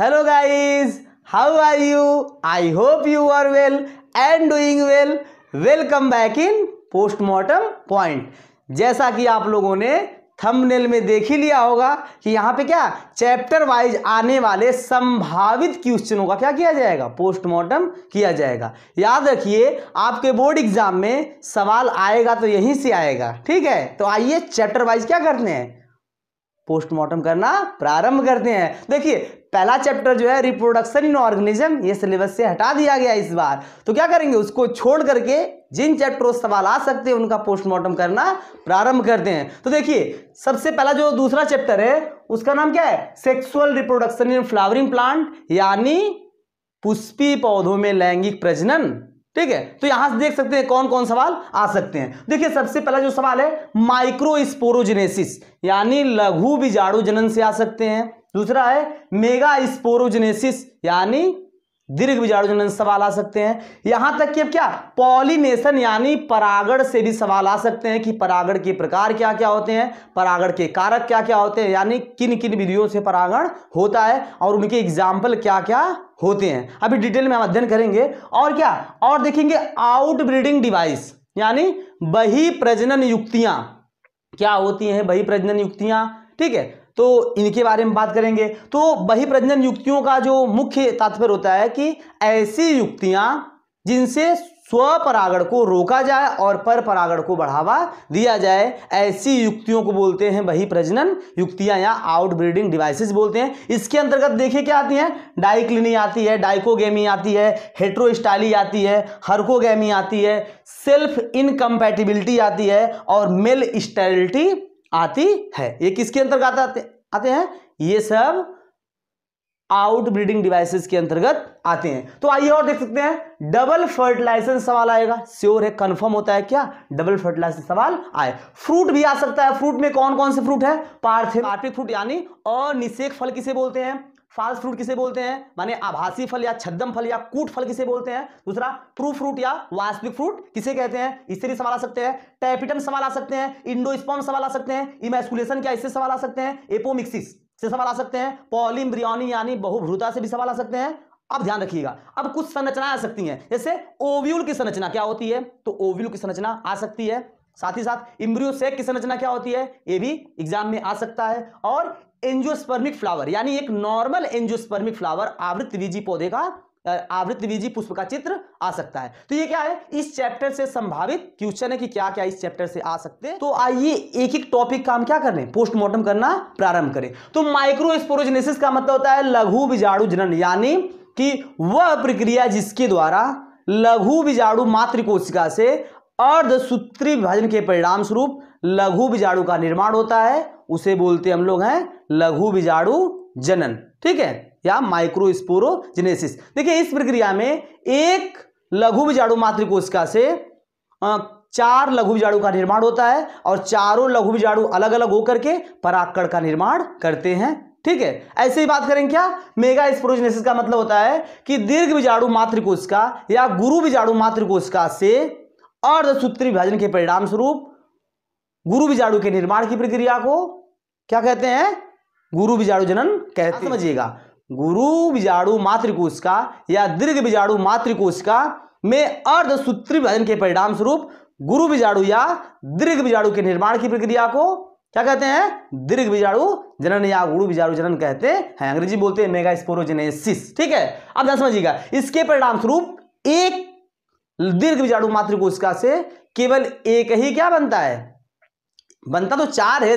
Hello guys how are you I hope you are well and doing well welcome back in postmortem point जैसा कि आप लोगों ने thumbnail में देख ही लिया होगा कि यहाँ पे क्या चैप्टर वाइज आने वाले संभावित क्वेश्चनों का क्या किया जाएगा पोस्टमार्टम किया जाएगा याद रखिए आपके बोर्ड एग्जाम में सवाल आएगा तो यहीं से आएगा ठीक है तो आइए चैप्टर वाइज क्या करते हैं पोस्टमार्टम करना प्रारंभ करते हैं देखिए पहला चैप्टर जो है रिप्रोडक्शन इन ऑर्गेनिज्म ये सिलेबस से हटा दिया गया इस बार तो क्या करेंगे उसको छोड़ करके जिन चैप्टरों सवाल आ सकते हैं उनका पोस्टमार्टम करना प्रारंभ करते हैं तो देखिए सबसे पहला जो दूसरा चैप्टर है उसका नाम क्या है sexual reproduction in flowering plant यानी पुष्पी पौधों में लैंगिक प्रजनन ठीक है तो यहां से देख सकते हैं कौन कौन सवाल आ सकते हैं देखिए सबसे पहला जो सवाल है माइक्रोस्पोरोजेनेसिस यानी लघु बीजाणु जनन से आ सकते हैं दूसरा है मेगा स्पोरोजेनेसिस यानी दीर्घ बीजाणुजनन सवाल आ सकते हैं यहां तक कि अब क्या पॉलिनेशन यानी परागण से भी सवाल आ सकते हैं कि परागण के प्रकार क्या क्या होते हैं परागण के कारक क्या क्या होते हैं यानी किन किन विधियों से परागण होता है और उनके एग्जाम्पल क्या क्या होते हैं अभी डिटेल में हम अध्ययन करेंगे और क्या और देखेंगे आउटब्रीडिंग डिवाइस यानी बही प्रजनन युक्तियां क्या होती हैं बही प्रजनन युक्तियां ठीक है तो इनके बारे में बात करेंगे तो वही प्रजनन युक्तियों का जो मुख्य तात्पर्य होता है कि ऐसी युक्तियां जिनसे स्वपरागण को रोका जाए और पर परागण को बढ़ावा दिया जाए ऐसी युक्तियों को बोलते हैं वही प्रजनन युक्तियां या आउटब्रीडिंग डिवाइसेस बोलते हैं इसके अंतर्गत देखिए क्या आती हैं डाइक्लिनी आती है डाइकोगेमी आती है हेट्रोस्टाइली आती है हर्कोगेमी आती है सेल्फ इनकम्पैटिबिलिटी आती है और मेल स्टेरिलिटी आती है ये किसके अंतर्गत आते आते हैं ये सब आउट ब्रीडिंग डिवाइसेस के अंतर्गत आते हैं तो आइए और देख सकते हैं डबल फर्टिलाइजेशन सवाल आएगा श्योर है कंफर्म होता है क्या डबल फर्टिलाइजेशन सवाल आए फ्रूट भी आ सकता है फ्रूट में कौन कौन से फ्रूट है पार्थिक फ्रूट यानी अनिषेक फल किसे बोलते हैं फाल्स फ्रूट किसे बोलते हैं माने आभासी फल या छद्म फल या कूट फल किसे बोलते हैं दूसरा प्रूफ फ्रूट या वास्तविक फ्रूट किसे कहते हैं इससे भी सवाल आ सकते हैं टैपिटम सवाल आ सकते हैं इंडोस्पॉम सवाल आ सकते हैं इमेस्कुलेशन क्या इससे सवाल आ सकते हैं एपोमिक्सिस से सवाल आ सकते हैं पॉलिम ब्रियोनी यानी बहुभ्रुता से भी सवाल आ सकते हैं अब ध्यान रखिएगा अब कुछ संरचना आ सकती हैं जैसे ओव्यूल की संरचना क्या होती है तो ओव्यूल की संरचना आ सकती है साथ ही साथ इम्ब्रियो सेक की संरचना क्या होती है ये भी एग्जाम में आ सकता है और एंजियोस्पर्मिक फ्लावर यानी एक नॉर्मल एंजियोस्पर्मिक फ्लावर आवृत बीजी पौधे का आवृत बीजी पुष्प का चित्र आ सकता है तो ये क्या है इस चैप्टर से संभावित क्वेश्चन है कि क्या क्या इस चैप्टर से आ सकते हैं तो आइए एक एक टॉपिक का हम क्या कर रहे हैं पोस्टमार्टम करना प्रारंभ करें तो माइक्रोस्पोरोजेनेसिस का मतलब होता है लघु बीजाणु जनन यानी कि वह प्रक्रिया जिसके द्वारा लघु बीजाणु मातृ कोशिका से और सूत्री विभाजन के परिणाम स्वरूप लघु बीजाणु का निर्माण होता है उसे बोलते हम लोग हैं लघु बीजाणु जनन ठीक है या माइक्रोस्पोरोजेनेसिस देखिए इस प्रक्रिया में एक लघु बीजाणु मातृ कोशिका से चार लघु बीजाणु का निर्माण होता है और चारों लघु बीजाणु अलग अलग होकर के पराक्कड़ का निर्माण करते हैं ठीक है ऐसे ही बात करें क्या मेगा स्पोरोजेनेसिस का मतलब होता है कि दीर्घ बीजाणु मातृ कोशिका या गुरु बीजाणु मातृ कोशिका से अर्धसूत्री विभाजन के परिणाम स्वरूप गुरु बीजाणु के निर्माण की प्रक्रिया को क्या कहते हैं गुरु बीजाणु जनन कहते समझिएगा गुरु बीजाणु मातृकोश का या दीर्घ बीजाणु मातृकोश का में अर्धसूत्री विभाजन के परिणाम स्वरूप गुरु बीजाणु या दीर्घ बीजाणु के निर्माण की प्रक्रिया को क्या कहते हैं दीर्घ बीजाणु जनन या गुरु बीजाणु जनन कहते हैं अंग्रेजी बोलते हैं मेगा ठीक है अब समझिएगा इसके परिणाम स्वरूप एक दीर्घ बीजाणु मात्र कोशिका से केवल एक ही क्या बनता है बनता तो चार है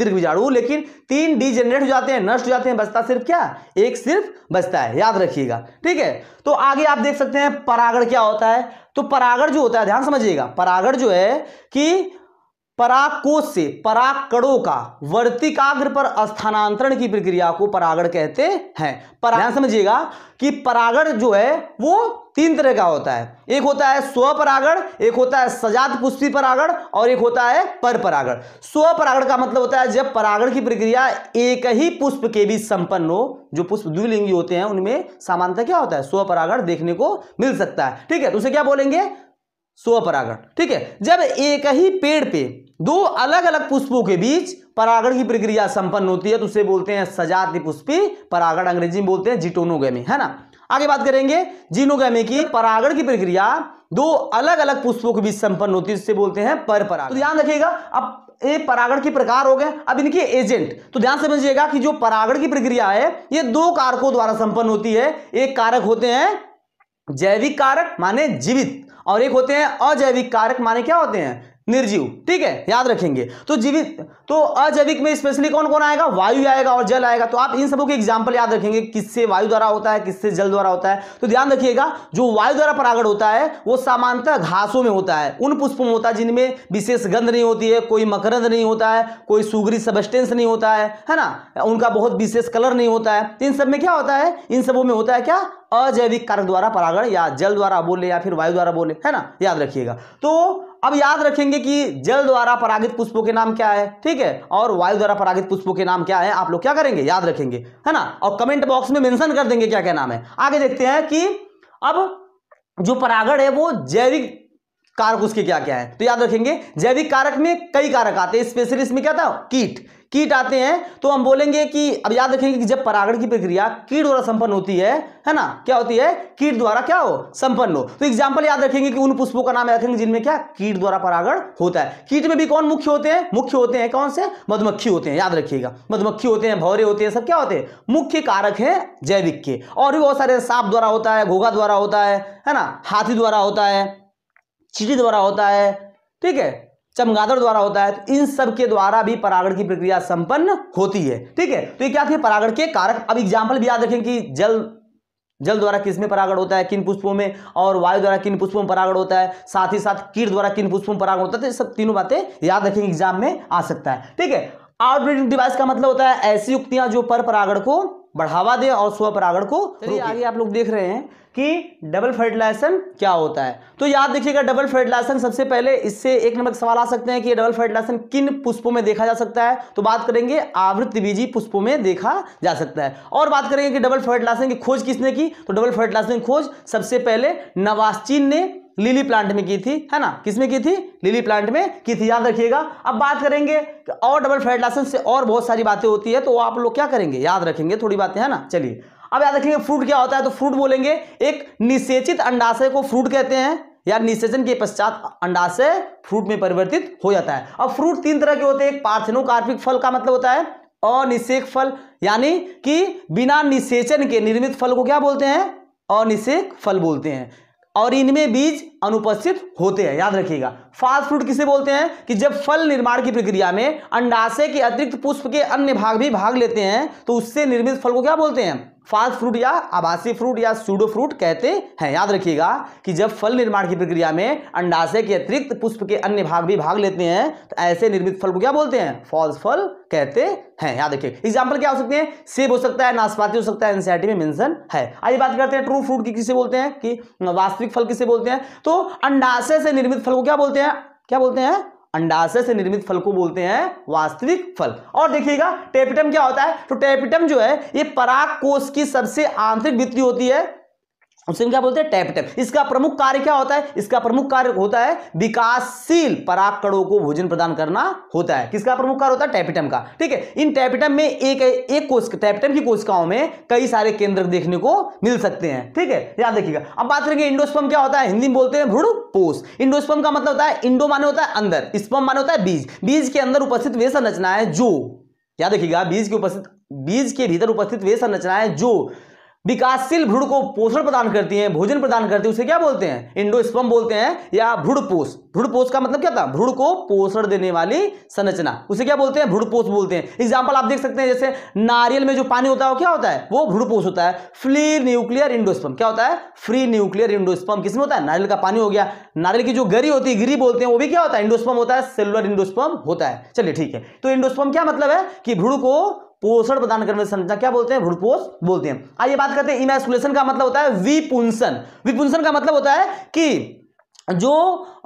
दीर्घ बीजाणु लेकिन तीन डी जनरेट हो जाते हैं नष्ट हो जाते हैं बचता सिर्फ क्या एक सिर्फ बचता है याद रखिएगा ठीक है तो आगे आप देख सकते हैं परागण क्या होता है तो परागण जो होता है ध्यान समझिएगा परागण जो है कि पराकोष से पराकड़ों का वर्तिकाग्र पर स्थानांतरण की प्रक्रिया को परागण कहते हैं परा समझिएगा कि परागण जो है वो तीन तरह का होता है एक होता है स्वपरागण एक होता है सजात पुष्पी परागण और एक होता है पर परागण स्वपरागण का मतलब होता है जब परागण की प्रक्रिया एक ही पुष्प के बीच संपन्न हो जो पुष्प द्विलिंगी होते हैं उनमें सामान्यतः क्या होता है स्वपरागण देखने को मिल सकता है ठीक है तो उसे क्या बोलेंगे स्वपरागण ठीक है जब एक ही पेड़ पे दो अलग अलग पुष्पों के बीच परागण की प्रक्रिया संपन्न होती है तो उसे बोलते हैं सजाति पुष्पी परागण अंग्रेजी में बोलते हैं जिटोनोगेमी है ना आगे बात करेंगे जीनोगेमी की परागण की प्रक्रिया दो अलग अलग पुष्पों के बीच संपन्न होती है उससे बोलते हैं पर परागण तो ध्यान रखिएगा अब ये परागण के प्रकार हो गए अब इनके एजेंट तो ध्यान समझिएगा कि जो परागण की प्रक्रिया है ये दो कारकों द्वारा संपन्न होती है एक कारक होते हैं जैविक कारक माने जीवित और एक होते हैं अजैविक कारक माने क्या होते हैं निर्जीव ठीक है याद रखेंगे तो जीवित तो अजैविक में स्पेशली कौन कौन आएगा वायु आएगा और जल आएगा तो आप इन सबों के एग्जाम्पल याद रखेंगे किससे वायु द्वारा होता है किससे जल द्वारा होता है तो ध्यान रखिएगा जो वायु द्वारा परागण होता है वो सामान्यतः घासों में होता है उन पुष्पों में होता है जिनमें विशेष गंध नहीं होती है कोई मकरंद नहीं होता है कोई सुगरी सबस्टेंस नहीं होता है है ना उनका बहुत विशेष कलर नहीं होता है तो इन सब में क्या होता है इन सबों में होता है क्या अजैविक कारक द्वारा परागण या जल द्वारा बोले या फिर वायु द्वारा बोले है ना याद रखिएगा तो अब याद रखेंगे कि जल द्वारा परागित पुष्पों के नाम क्या है ठीक है और वायु द्वारा परागित पुष्पों के नाम क्या है आप लोग क्या करेंगे याद रखेंगे है ना और कमेंट बॉक्स में मेंशन कर देंगे क्या क्या नाम है आगे देखते हैं कि अब जो परागण है वो जैविक कारक उसके क्या क्या है तो याद रखेंगे जैविक कारक में कई कारक आते हैं स्पेशली इसमें क्या था कीट कीट आते हैं तो हम बोलेंगे कि अब याद रखेंगे कि जब परागण की प्रक्रिया कीट द्वारा संपन्न होती है है ना क्या होती है कीट द्वारा क्या हो संपन्न हो तो एग्जाम्पल याद रखेंगे कि उन पुष्पों का नाम याद रखेंगे जिनमें क्या कीट द्वारा परागण होता है कीट में भी कौन मुख्य होते हैं मुख्य होते हैं कौन से मधुमक्खी होते हैं याद रखिएगा मधुमक्खी होते हैं भौरे होते हैं सब क्या होते हैं मुख्य कारक है जैविक के और भी बहुत सारे सांप द्वारा होता है घोगा द्वारा होता है है ना हाथी द्वारा होता है चीटी द्वारा होता है ठीक है चमगादड़ द्वारा होता है तो इन सब के द्वारा भी परागण की प्रक्रिया संपन्न होती है ठीक है तो ये क्या थे परागण के कारक अब एग्जाम्पल भी याद रखें कि जल जल द्वारा किसमें परागण होता है किन पुष्पों में और वायु द्वारा किन पुष्पों में परागण होता है साथ ही साथ कीट द्वारा किन पुष्पों में परागण होता है तो सब तीनों बातें याद रखेंगे एग्जाम में आ सकता है ठीक है आउटब्रीडिंग डिवाइस का मतलब होता है ऐसी युक्तियां जो पर परागण को बढ़ावा दे और स्व परागण को चलिए तो आगे आप लोग देख रहे हैं कि डबल फर्टिलाइजेशन क्या होता है तो याद देखिएगा डबल फर्टिलाइजेशन सबसे पहले इससे एक नंबर सवाल आ सकते हैं कि डबल फर्टिलाइजेशन किन पुष्पों में देखा जा सकता है तो बात करेंगे आवृत्त बीजी पुष्पों में देखा जा सकता है और बात करेंगे कि डबल फर्टिलाइजेशन की खोज किसने की तो डबल फर्टिलाइजेशन खोज सबसे पहले नवास्चीन ने लिली प्लांट में की थी है ना किसमें की थी लिली प्लांट में की थी याद रखिएगा अब बात करेंगे और डबल फेडलासन से और बहुत सारी बातें होती है तो आप लोग क्या करेंगे याद रखेंगे थोड़ी बातें है ना चलिए अब याद रखेंगे फ्रूट क्या होता है तो फ्रूट बोलेंगे एक निषेचित अंडाशय को फ्रूट कहते हैं या निषेचन के पश्चात अंडाशय फ्रूट में परिवर्तित हो जाता है अब फ्रूट तीन तरह के होते हैं एक पार्थेनोकार्पिक फल का मतलब होता है अनिषेक फल यानी कि बिना निषेचन के निर्मित फल को क्या बोलते हैं अनिषेक फल बोलते हैं और इनमें बीज अनुपस्थित होते हैं याद रखिएगा फास्ट फ्रूट किसे बोलते हैं कि जब फल निर्माण की प्रक्रिया में अंडाशय के अतिरिक्त पुष्प के अन्य भाग भी भाग लेते हैं तो उससे निर्मित फल को क्या बोलते हैं फास्ट फ्रूट या आभासी फ्रूट या सूडो फ्रूट कहते हैं याद रखिएगा कि जब फल निर्माण की प्रक्रिया में अंडाशय के अतिरिक्त पुष्प के अन्य भाग भी भाग लेते हैं तो ऐसे निर्मित फल को क्या बोलते हैं फॉल्स फल कहते हैं याद रखिए एग्जाम्पल क्या हो सकते हैं सेब हो सकता है नाशपाती हो सकता है एनसीआर में मेंशन है आइए बात करते हैं ट्रू फ्रूट की किसे बोलते हैं कि वास्तविक फल किसे बोलते हैं तो अंडाशय से निर्मित फल को क्या बोलते हैं क्या बोलते हैं अंडाशय से निर्मित फल को बोलते हैं वास्तविक फल और देखिएगा टेपिटम क्या होता है तो टेपिटम जो है ये पराग कोष की सबसे आंतरिक वृत्ति होती है उसे क्या बोलते हैं टैप टैप इसका प्रमुख कार्य क्या होता है इसका प्रमुख कार्य होता है विकासशील पराकड़ों को भोजन प्रदान करना होता है किसका प्रमुख कार्य होता है टैपिटम का ठीक है इन टैपिटम में एक एक कोश टैपिटम की कोशिकाओं में कई सारे केंद्र देखने को मिल सकते हैं ठीक है याद रखिएगा अब बात करेंगे इंडोस्पम क्या होता है हिंदी में बोलते हैं भ्रूण पोष इंडोस्पम का मतलब होता है इंडो माने होता है अंदर स्पम माने होता है बीज बीज के अंदर उपस्थित वे संरचना है जो याद रखिएगा बीज के उपस्थित बीज के भीतर उपस्थित वे संरचना है जो विकासशील भ्रूण को पोषण प्रदान करती हैं भोजन प्रदान करती है उसे क्या बोलते हैं इंडोस्पम बोलते हैं या भ्रूणपोष भ्रूणपोष का मतलब क्या था भ्रूण को पोषण देने वाली संरचना उसे क्या बोलते हैं भ्रूणपोष बोलते हैं एग्जाम्पल आप देख सकते हैं जैसे नारियल में जो पानी होता है वो क्या होता है वो भ्रूणपोष होता है फ्री न्यूक्लियर इंडोस्पम क्या होता है फ्री न्यूक्लियर इंडोस्पम किसमें होता है नारियल का पानी हो गया नारियल की जो गरी होती है गिरी बोलते हैं वो भी क्या होता है इंडोस्पम होता है सेलुलर इंडोस्पम होता है चलिए ठीक है तो इंडोस्पम क्या मतलब है कि भ्रूण को पोषण प्रदान करने वाली संरचना क्या बोलते हैं भ्रूणपोष बोलते हैं आइए बात करते हैं इमेस्कुलेशन का मतलब होता है विपुंसन विपुंसन का मतलब होता है कि जो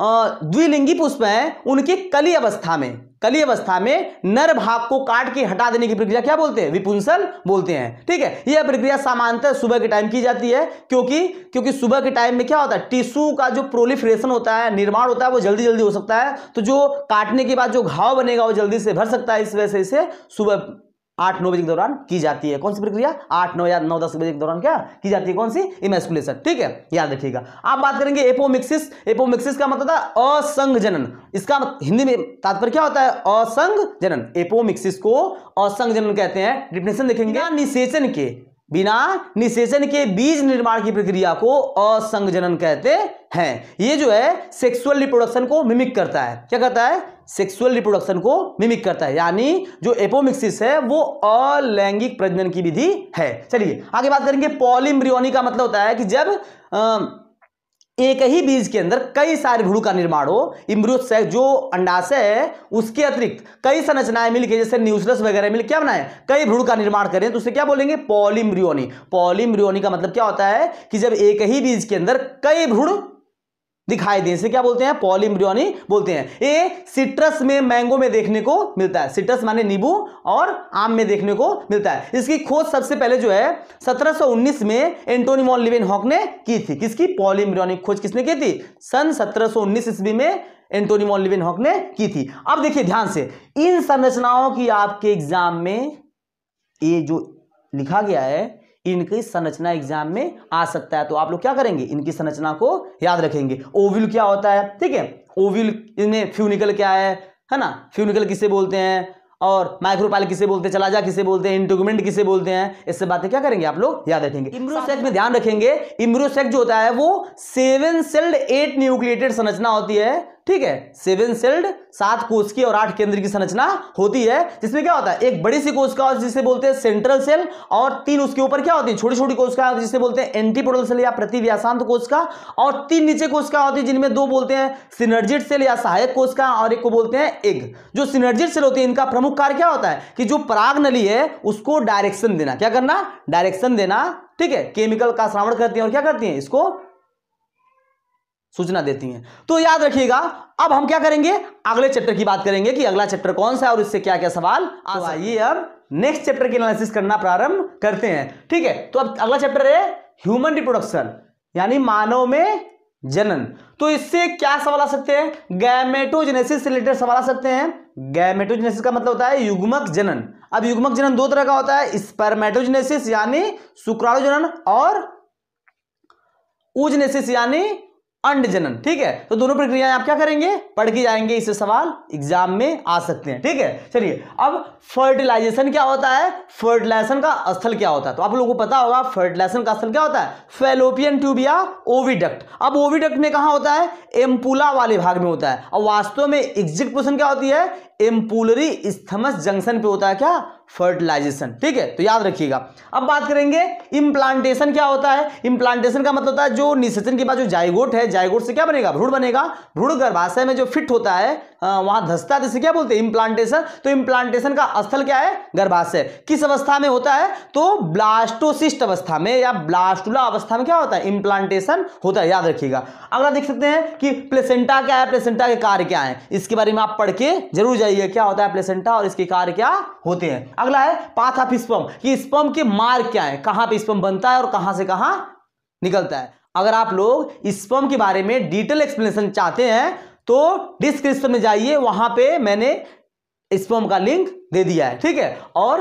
द्विलिंगी पुष्प हैं उनकी कली अवस्था में कली अवस्था में नर भाग को काट के हटा देने की प्रक्रिया क्या बोलते हैं विपुंसल बोलते हैं ठीक है यह प्रक्रिया सामान्यतः सुबह के टाइम की जाती है क्योंकि क्योंकि सुबह के टाइम में क्या होता है टिश्यू का जो प्रोलिफ्रेशन होता है निर्माण होता है वो जल्दी जल्दी हो सकता है तो जो काटने के बाद जो घाव बनेगा वो जल्दी से भर सकता है इस वजह से इसे सुबह आठ नौ बजे के दौरान की जाती है कौन सी प्रक्रिया आठ नौ या नौ दस बजे के दौरान क्या की जाती है कौन सी इमेस्कुलेशन ठीक है याद रखिएगा आप बात करेंगे एपोमिक्सिस एपोमिक्सिस का मतलब था असंग जनन इसका हिंदी में तात्पर्य क्या होता है असंग जनन एपोमिक्सिस को असंग जनन कहते हैं डिफिनेशन देखेंगे निषेचन के बिना निषेचन के बीज निर्माण की प्रक्रिया को असंग जनन कहते हैं ये जो है सेक्सुअल रिप्रोडक्शन को मिमिक करता है क्या करता है सेक्सुअल रिप्रोडक्शन को मिमिक करता है यानी जो एपोमिक्सिस है वो अलैंगिक प्रजनन की विधि है चलिए आगे बात करेंगे पॉलीम्ब्रियोनी का मतलब होता है कि जब आ, एक ही बीज के अंदर कई सारे भ्रू का निर्माण हो इम्ब्रियोसैक जो अंडाशय है उसके अतिरिक्त कई संरचनाएं मिलकर जैसे न्यूसलस वगैरह मिलकर क्या बनाए कई भ्रू का निर्माण करें तो उसे क्या बोलेंगे पॉलीम्ब्रियोनी पॉलीम्ब्रियोनी का मतलब क्या होता है कि जब एक ही बीज के अंदर कई भ्रूण दिखाई दे इसे क्या बोलते हैं पॉलीम्ब्रियोनी बोलते हैं ये सिट्रस में मैंगो में देखने को मिलता है सिट्रस माने नींबू और आम में देखने को मिलता है इसकी खोज सबसे पहले जो है 1719 में एंटोनी मॉन लिविन हॉक ने की थी किसकी पॉलीम्ब्रियोनिक खोज किसने की थी सन 1719 ईस्वी में एंटोनी मॉन लिविन हॉक ने की थी अब देखिए ध्यान से इन संरचनाओं की आपके एग्जाम में ये जो लिखा गया है इनकी संरचना एग्जाम में आ सकता है तो आप लोग क्या करेंगे इनकी संरचना को याद रखेंगे ओविल क्या होता है ठीक है ओविल इनमें फ्यूनिकल क्या है है ना फ्यूनिकल किसे बोलते हैं और माइक्रोपाल किसे बोलते हैं चलाजा किसे बोलते हैं इंटोगमेंट किसे बोलते हैं इससे बातें क्या करेंगे आप लोग याद रखेंगे इम्रोसेक में ध्यान रखेंगे इम्रोसेक जो होता है वो सेवन सेल्ड एट न्यूक्लिएटेड संरचना होती है ठीक है सेवन सेल्ड सात कोश की और आठ केंद्र की संरचना होती है जिसमें क्या होता है एक बड़ी सी का जिसे बोलते हैं सेंट्रल सेल और तीन उसके ऊपर क्या होती है छोटी छोटी का जिसे बोलते हैं एंटीपोडल सेल या प्रतिव्यासांत का और तीन नीचे का होती है जिनमें दो बोलते हैं सिनर्जिट सेल या सहायक कोष का और एक को बोलते हैं एग जो सिनर्जिट सेल होती है इनका प्रमुख कार्य क्या होता है कि जो पराग नली है उसको डायरेक्शन देना क्या करना डायरेक्शन देना ठीक है केमिकल का श्रावण करती है और क्या करती है इसको सूचना देती हैं तो याद रखिएगा अब हम क्या करेंगे अगले चैप्टर की बात करेंगे कि अगला चैप्टर कौन सा है और इससे क्या क्या सवाल तो आइए अब नेक्स्ट चैप्टर की एनालिसिस करना प्रारंभ करते हैं ठीक है तो अब अगला चैप्टर है ह्यूमन रिप्रोडक्शन यानी मानव में जनन तो इससे क्या सवाल आ सकते हैं गैमेटोजेनेसिस से रिलेटेड सवाल आ सकते हैं गैमेटोजेनेसिस का मतलब होता है युग्मक जनन अब युग्मक जनन दो तरह का होता है स्पर्मेटोजेनेसिस यानी शुक्राणु जनन और उजनेसिस यानी अंडजनन ठीक है तो दोनों प्रक्रियाएं आप क्या करेंगे पढ़ के जाएंगे इससे सवाल एग्जाम में आ सकते हैं ठीक है चलिए अब फर्टिलाइजेशन क्या होता है फर्टिलाइजेशन का स्थल क्या होता है तो आप लोगों को पता होगा फर्टिलाइजेशन का स्थल क्या होता है फेलोपियन ट्यूब या ओविडक्ट अब ओविडक्ट में कहा होता है एम्पुला वाले भाग में होता है और वास्तव में एग्जिट पोजिशन क्या होती है एम्पुलरी स्थमस जंक्शन पे होता है क्या फर्टिलाइजेशन ठीक है तो याद रखिएगा अब बात करेंगे इम्प्लांटेशन क्या होता है इम्प्लांटेशन का मतलब होता है जो निषेचन के बाद जो जायगोट है जायगोट से क्या बनेगा भ्रूण बनेगा भ्रूण गर्भाशय में जो फिट होता है हाँ, वहां धसता जिसे क्या बोलते हैं इम्प्लांटेशन तो इम्प्लांटेशन का स्थल क्या है गर्भाशय किस अवस्था में होता है तो ब्लास्टोसिस्ट अवस्था में या ब्लास्टुला अवस्था में क्या होता है इम्प्लांटेशन होता है याद रखिएगा अगला देख सकते हैं कि प्लेसेंटा क्या है प्लेसेंटा के कार्य क्या है इसके बारे में आप पढ़ के जरूर जाइए क्या होता है प्लेसेंटा और इसके कार्य क्या होते हैं अगला है पाथ ऑफ स्पम कि स्पम के मार्ग क्या है कहां पर स्पम बनता है और कहां से कहां निकलता है अगर आप लोग स्पम के बारे में डिटेल एक्सप्लेनेशन चाहते हैं तो डिस्क्रिप्शन में जाइए वहां पे मैंने स्पोम का लिंक दे दिया है ठीक है और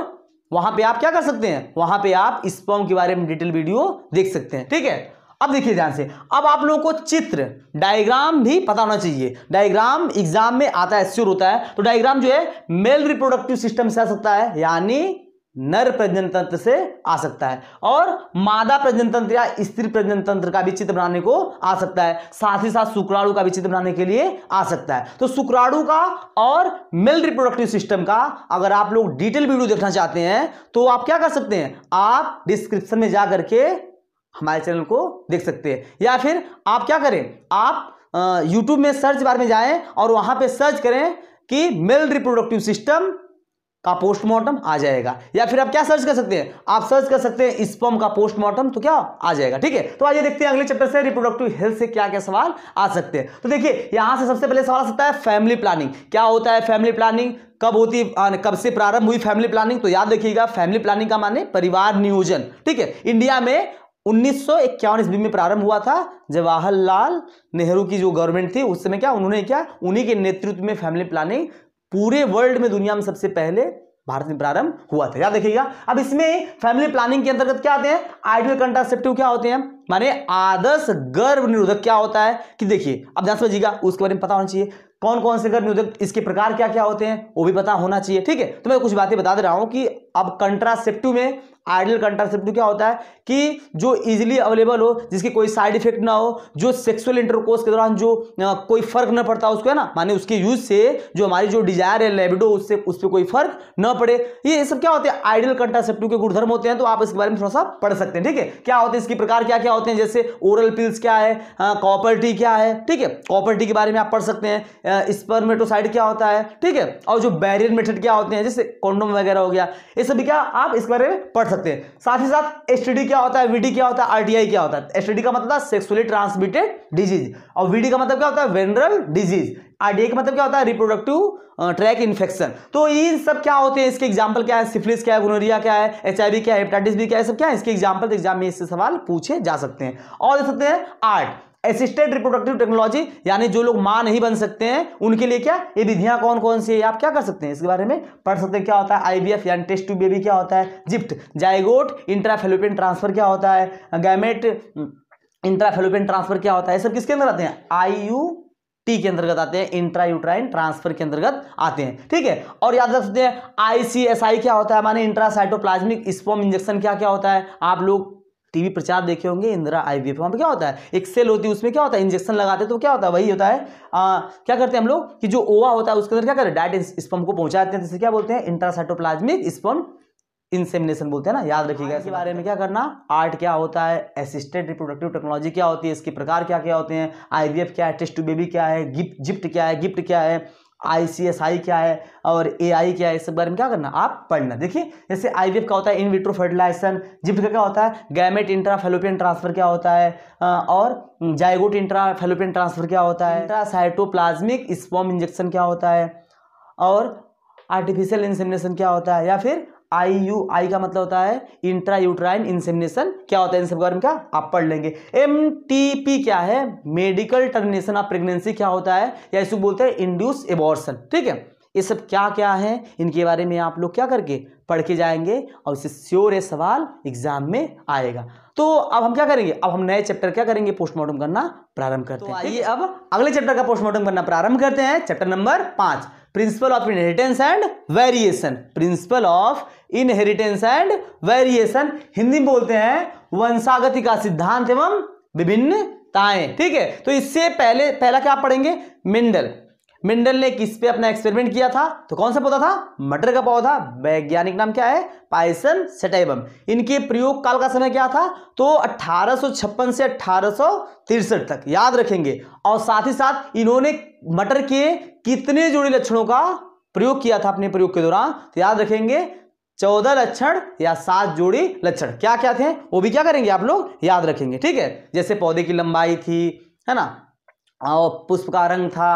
वहां पे आप क्या कर सकते हैं वहां पे आप स्पॉम के बारे में डिटेल वीडियो देख सकते हैं ठीक है अब देखिए ध्यान से अब आप लोगों को चित्र डायग्राम भी पता होना चाहिए डायग्राम एग्जाम में आता है श्योर होता है तो डायग्राम जो है मेल रिप्रोडक्टिव सिस्टम से आ सकता है यानी नर प्रजन तंत्र से आ सकता है और मादा प्रजन तंत्र या स्त्री प्रजन तंत्र का भी चित्र बनाने को आ सकता है साथ ही साथ शुक्राणु का भी चित्र बनाने के लिए आ सकता है तो शुक्राणु का और मेल रिप्रोडक्टिव सिस्टम का अगर आप लोग डिटेल वीडियो देखना चाहते हैं तो आप क्या कर सकते हैं आप डिस्क्रिप्शन में जा करके हमारे चैनल को देख सकते हैं या फिर आप क्या करें आप यूट्यूब में सर्च बार में जाए और वहां पर सर्च करें कि मेल रिप्रोडक्टिव सिस्टम का पोस्टमार्टम आ जाएगा या फिर आप क्या सर्च कर सकते हैं आप सर्च कर सकते हैं स्पम का पोस्टमार्टम तो क्या आ जाएगा ठीक है तो आइए देखते हैं अगले चैप्टर से रिप्रोडक्टिव हेल्थ से क्या क्या सवाल आ सकते हैं तो देखिए यहां से सबसे पहले सवाल आ सकता है फैमिली प्लानिंग क्या होता है फैमिली प्लानिंग कब होती कब से प्रारंभ हुई फैमिली प्लानिंग तो याद रखिएगा फैमिली प्लानिंग का माने परिवार नियोजन ठीक है इंडिया में उन्नीस सौ ईस्वी में प्रारंभ हुआ था जवाहरलाल नेहरू की जो गवर्नमेंट थी उस समय क्या उन्होंने क्या उन्हीं के नेतृत्व में फैमिली प्लानिंग पूरे वर्ल्ड में दुनिया में सबसे पहले भारत में प्रारंभ हुआ था याद देखिएगा अब इसमें फैमिली प्लानिंग के अंतर्गत क्या आते हैं आइडियल कंट्रासेप्टिव क्या होते हैं माने आदर्श गर्भ निरोधक क्या होता है कि देखिए अब ध्यान समझिएगा उसके बारे में पता होना चाहिए कौन कौन से गर्भ निरोधक इसके प्रकार क्या क्या होते हैं वो भी पता होना चाहिए ठीक है तो मैं कुछ बातें बता दे रहा हूं कि अब कंट्रासेप्टिव में आइडल कंट्रासेप्टिव क्या होता है कि जो इजीली अवेलेबल हो जिसकी कोई साइड इफेक्ट ना हो जो सेक्सुअल इंटरकोर्स के दौरान जो कोई फर्क ना पड़ता उसको है ना माने उसके यूज से जो हमारी जो डिजायर है लेबिडो उससे उस पर कोई फर्क ना पड़े ये सब क्या होते हैं आइडल कंट्रासेप्टिव के गुणधर्म होते हैं तो आप इसके बारे में थोड़ा सा पढ़ सकते हैं ठीक है क्या होते हैं इसके प्रकार क्या क्या होते हैं जैसे ओरल पिल्स क्या है कॉपर्टी क्या है ठीक है कॉपर्टी के बारे में आप पढ़ सकते हैं स्पर्मेटोसाइड क्या होता है ठीक है और जो बैरियर मेथड क्या होते हैं जैसे कॉन्डोम वगैरह हो गया ये सभी क्या आप इसके बारे में पढ़ सकते सकते हैं साथ ही साथ एस क्या होता है वीडी क्या होता है आरटीआई क्या होता है एस का मतलब सेक्सुअली ट्रांसमिटेड डिजीज और वीडी का मतलब क्या होता है वेनरल डिजीज आरटीआई का मतलब क्या होता है रिप्रोडक्टिव ट्रैक इन्फेक्शन तो इन सब क्या होते हैं इसके एग्जाम्पल क्या है सिफिलिस क्या है गुनोरिया क्या है एच क्या है हेपेटाइटिस भी क्या है सब क्या है इसके एग्जाम्पल एग्जाम में इससे सवाल पूछे जा सकते हैं और देख सकते हैं आर्ट असिस्टेड रिप्रोडक्टिव टेक्नोलॉजी यानी जो लोग मां नहीं बन सकते हैं उनके लिए क्या ये विधियां कौन कौन सी है आप क्या कर सकते हैं इसके बारे में पढ़ सकते हैं क्या होता है आईवीएफ यानी टेस्ट टू बेबी क्या होता है जिप्ट जाइगोट इंट्राफेलोपियन ट्रांसफर क्या होता है गैमेट इंट्राफेलोपियन ट्रांसफर क्या होता है सब किसके अंदर आते हैं आई यू टी के अंतर्गत आते हैं इंट्रा यूट्राइन ट्रांसफर के अंतर्गत आते हैं ठीक है और याद रख सकते हैं आईसीएसआई क्या होता है माने इंट्रासाइटोप्लाज्मिक स्पोम इंजेक्शन क्या क्या होता है आप लोग टीवी प्रचार देखे होंगे इंदिरा आईवीएफ वहां वहाँ पर क्या होता है एक सेल होती है उसमें क्या होता है इंजेक्शन लगाते तो क्या होता है वही होता है आ, क्या करते हैं हम लोग कि जो ओवा होता है उसके अंदर क्या करें डायट स्पम को पहुँचाते हैं जिसे क्या बोलते हैं इंट्रासाइटोप्लाज्मिक स्पम इंसेमिनेशन बोलते हैं ना याद रखिएगा इसके बारे में क्या करना आर्ट क्या होता है असिस्टेंट रिप्रोडक्टिव टेक्नोलॉजी क्या होती है इसके प्रकार क्या क्या होते हैं आईवीएफ क्या है टेस्ट टू बेबी क्या है गिफ्ट गिफ्ट क्या है गिफ्ट क्या है आई क्या है और ए क्या है इस बारे में क्या करना आप पढ़ना देखिए जैसे आई क्या होता है इन विट्रो फर्टिलाइजेशन जिप्ट का क्या होता है गैमेट इंट्रा फेलोपियन ट्रांसफर क्या होता है और जाइगोट इंट्रा फेलोपियन ट्रांसफर क्या होता है इंट्रा साइटोप्लाज्मिक स्पॉम इंजेक्शन क्या होता है और आर्टिफिशियल इंसेमिनेशन क्या होता है या फिर आई यू आई का मतलब होता है इंट्रा यूट्राइन इंसेमिनेशन क्या होता है इन सब के बारे में क्या आप पढ़ लेंगे एम टी पी क्या है मेडिकल टर्मिनेशन ऑफ प्रेगनेंसी क्या होता है या इसको बोलते हैं इंड्यूस एबॉर्सन ठीक है ये सब क्या क्या है इनके बारे में आप लोग क्या करके पढ़ के जाएंगे और इससे श्योर है सवाल एग्जाम में आएगा तो अब हम क्या करेंगे अब हम नए चैप्टर क्या करेंगे पोस्टमार्टम तो करना प्रारंभ करते हैं ये अब अगले चैप्टर का पोस्टमार्टम करना प्रारंभ करते हैं चैप्टर नंबर पांच principle of inheritance and variation principle of inheritance and variation Hindi में बोलते हैं वंशागति का सिद्धांत एवं विभिन्नताएं ठीक है तो इससे पहले पहला क्या पढ़ेंगे मेंडल मिंडल ने किस पे अपना एक्सपेरिमेंट किया था तो कौन सा पौधा था मटर का पौधा वैज्ञानिक नाम क्या है पाइसन सेटाइबम इनके प्रयोग काल का समय क्या था तो 1856 से अठारह तक याद रखेंगे और साथ ही साथ इन्होंने मटर के कितने जोड़े लक्षणों का प्रयोग किया था अपने प्रयोग के दौरान तो याद रखेंगे चौदह लक्षण या सात जोड़ी लक्षण क्या क्या थे वो भी क्या करेंगे आप लोग याद रखेंगे ठीक है जैसे पौधे की लंबाई थी है ना और पुष्प का रंग था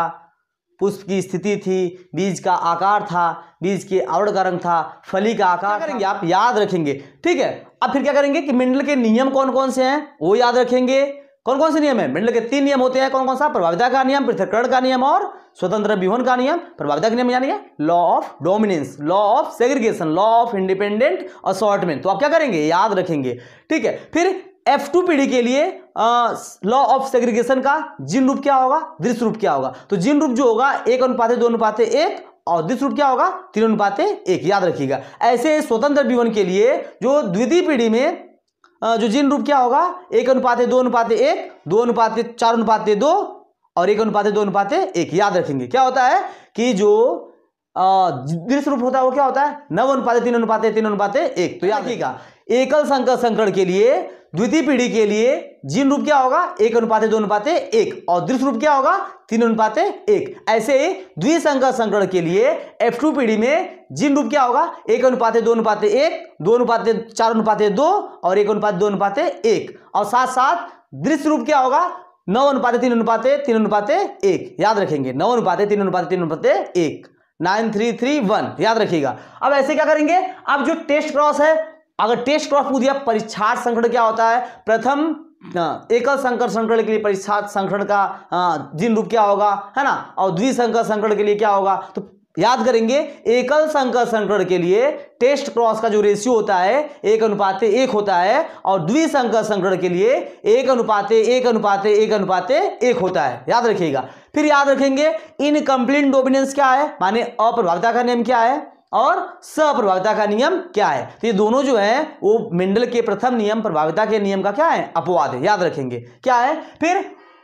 पुष्प की स्थिति थी बीज का आकार था बीज के आवड़ का रंग था फली का आकार करेंगे आप याद रखेंगे ठीक है अब फिर क्या करेंगे कि मिंडल के नियम कौन कौन से हैं वो याद रखेंगे कौन कौन से नियम है मिंडल के तीन नियम होते हैं कौन कौन सा प्रभाविता का नियम पृथककरण का नियम और स्वतंत्र विहोन का नियम प्रभाविता का नियम यानी law of dominance law of segregation law of independent assortment तो आप क्या करेंगे याद रखेंगे ठीक है फिर एफ टू पीढ़ी के लिए लॉ ऑफ सेग्रीगेशन का जिन रूप क्या होगा दृश्य रूप क्या होगा तो जिन रूप जो होगा एक अनुपात दो अनुपात एक और दृश्य रूप क्या होगा तीन अनुपात एक याद रखिएगा ऐसे स्वतंत्र विवन के लिए जो द्वितीय पीढ़ी में जो जिन रूप क्या होगा एक अनुपात दो अनुपात एक दो अनुपात चार अनुपात दो और एक अनुपात दो अनुपात एक याद रखेंगे क्या होता है कि जो दृश्य रूप होता है वो क्या होता है नव अनुपात तीन अनुपात तीन अनुपात एक तो याद रखिएगा एकल संकर संकरण के लिए द्वितीय पीढ़ी के लिए जीन रूप क्या होगा एक अनुपात दो अनुपात एक और दृश्य रूप क्या होगा तीन अनुपात एक ऐसे ही द्विसंकर संकरण के लिए एफ टू पीढ़ी में जीन रूप क्या होगा एक अनुपात दो अनुपात एक दो अनुपात चार अनुपाते दो और एक अनुपात दो अनुपाते एक और साथ साथ दृश्य रूप क्या होगा नौ अनुपात तीन अनुपात तीन अनुपाते एक याद रखेंगे नौ अनुपात तीन अनुपात तीन अनुपाते एक नाइन थ्री थ्री वन याद रखिएगा अब ऐसे क्या करेंगे अब जो टेस्ट क्रॉस है अगर टेस्ट क्रॉस पूछ दिया परीक्षार्थ संकट क्या होता है प्रथम एकल संकर संकरण के लिए परीक्षार्थ संकरण का जिन रूप क्या होगा है ना और द्विसंकर संकरण के लिए क्या होगा तो याद करेंगे एकल संकर संकरण के लिए टेस्ट क्रॉस का जो रेशियो होता है एक अनुपाते एक होता है और द्विसंकर संकरण के लिए एक अनुपाते एक अनुपाते एक अनुपाते एक होता है याद रखिएगा फिर याद रखेंगे इनकम्प्लीट डोमिनेंस क्या है माने अप्रभाविता का नियम क्या है और सप्रभाविता का नियम क्या है तो ये दोनों जो है वो मिंडल के प्रथम नियम प्रभाविता के नियम का क्या है अपवाद है याद रखेंगे क्या है फिर